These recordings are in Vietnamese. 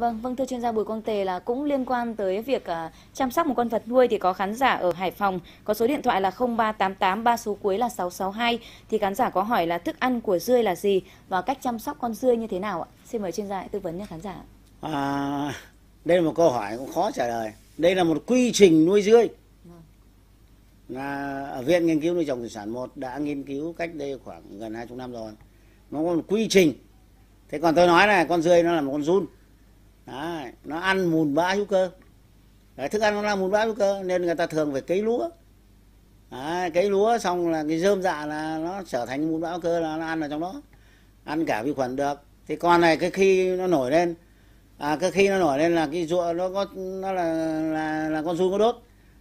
Vâng, vâng thưa chuyên gia Bùi Quang Tề là cũng liên quan tới việc uh, chăm sóc một con vật nuôi thì có khán giả ở Hải Phòng có số điện thoại là 0388 ba số cuối là 662 thì khán giả có hỏi là thức ăn của dươi là gì và cách chăm sóc con dươi như thế nào ạ? Xin mời chuyên gia tư vấn cho khán giả. À, đây là một câu hỏi cũng khó trả lời. Đây là một quy trình nuôi dươi. Vâng. Là ở viện nghiên cứu nuôi trồng thủy sản 1 đã nghiên cứu cách đây khoảng gần 20 năm rồi. Nó có một quy trình. Thế còn tôi nói này, con dươi nó là một con run. Đấy, nó ăn mùn bã hữu cơ Đấy, thức ăn nó là mùn bã hữu cơ nên người ta thường phải cấy lúa Đấy, cấy lúa xong là cái rơm dạ là nó trở thành mùn bã hữu cơ là nó ăn ở trong đó ăn cả vi khuẩn được thì con này cái khi nó nổi lên à, cái khi nó nổi lên là cái ruộng nó có nó là là, là con run có đốt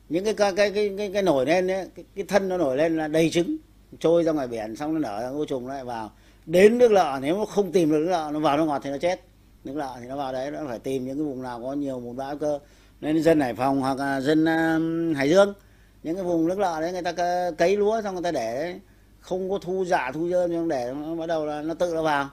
những cái cái cái cái, cái, cái nổi lên ấy, cái, cái thân nó nổi lên là đầy trứng trôi ra ngoài biển xong nó nở ra ô trùng lại vào đến nước lợ nếu nó không tìm được nước lợ nó vào nó ngọt thì nó chết nước lợ thì nó vào đấy nó phải tìm những cái vùng nào có nhiều mùn bã hữu cơ nên dân hải phòng hoặc là dân um, hải dương những cái vùng nước lợ đấy người ta cấy lúa xong người ta để đấy. không có thu giả thu dơm nhưng để nó bắt đầu là nó tự nó vào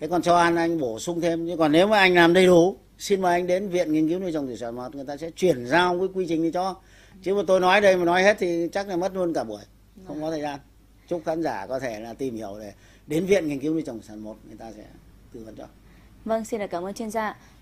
thế còn cho ăn anh bổ sung thêm nhưng còn nếu mà anh làm đầy đủ xin mời anh đến viện nghiên cứu nuôi trồng thủy sản mật người ta sẽ chuyển giao cái quy trình đi cho chứ mà tôi nói đây mà nói hết thì chắc là mất luôn cả buổi không có thời gian chúc khán giả có thể là tìm hiểu để đến viện nghiên cứu nuôi trồng sản một người ta sẽ tư vấn cho Vâng, xin cảm ơn chuyên gia.